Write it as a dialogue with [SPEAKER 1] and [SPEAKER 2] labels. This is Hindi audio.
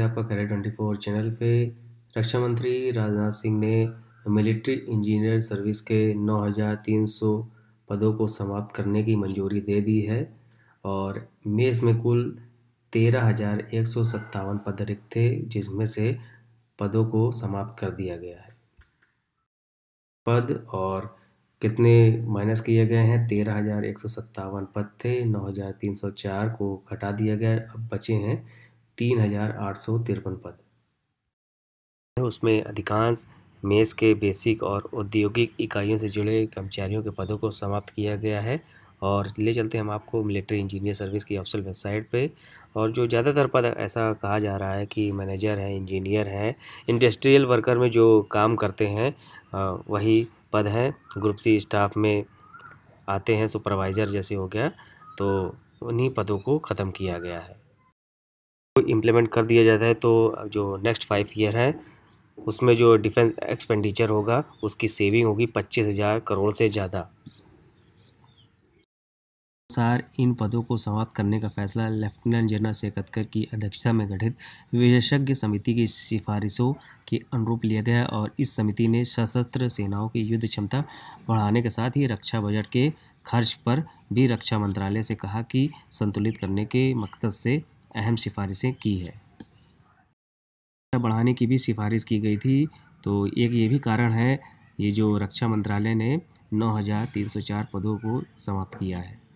[SPEAKER 1] आपका खैर ट्वेंटी फोर चैनल पे रक्षा मंत्री राजनाथ सिंह ने मिलिट्री इंजीनियर सर्विस के 9,300 पदों को समाप्त करने की मंजूरी दे दी है और मेष में कुल तेरह हज़ार एक सौ सत्तावन पद रिक्त थे जिसमें से पदों को समाप्त कर दिया गया है पद और कितने माइनस किए गए हैं तेरह हज़ार एक सौ सत्तावन पद थे नौ हज़ार तीन सौ चार को घटा दिया गया अब बचे हैं तीन हजार आठ सौ तिरपन पद उसमें अधिकांश मेस के बेसिक और औद्योगिक इकाइयों से जुड़े कर्मचारियों के पदों को समाप्त किया गया है और ले चलते हैं हम आपको मिलिट्री इंजीनियर सर्विस की ऑफिशियल वेबसाइट पे और जो ज़्यादातर पद ऐसा कहा जा रहा है कि मैनेजर हैं इंजीनियर हैं इंडस्ट्रियल वर्कर में जो काम करते हैं वही पद हैं ग्रुप सी स्टाफ में आते हैं सुपरवाइज़र जैसे हो गया तो उन्हीं पदों को ख़त्म किया गया है इम्प्लीमेंट कर दिया जाता है तो जो नेक्स्ट फाइव ईयर है उसमें जो डिफेंस एक्सपेंडिचर होगा उसकी सेविंग होगी पच्चीस हज़ार करोड़ से ज़्यादा अनुसार इन पदों को समाप्त करने का फैसला लेफ्टिनेंट जनरल शेखतकर की अध्यक्षता में गठित विशेषज्ञ समिति की सिफारिशों के अनुरूप लिया गया और इस समिति ने सशस्त्र सेनाओं की युद्ध क्षमता बढ़ाने के साथ ही रक्षा बजट के खर्च पर भी रक्षा मंत्रालय से कहा कि संतुलित करने के मकसद से अहम सिफारिशें की है बढ़ाने की भी सिफारिश की गई थी तो एक ये भी कारण है ये जो रक्षा मंत्रालय ने 9,304 पदों को समाप्त किया है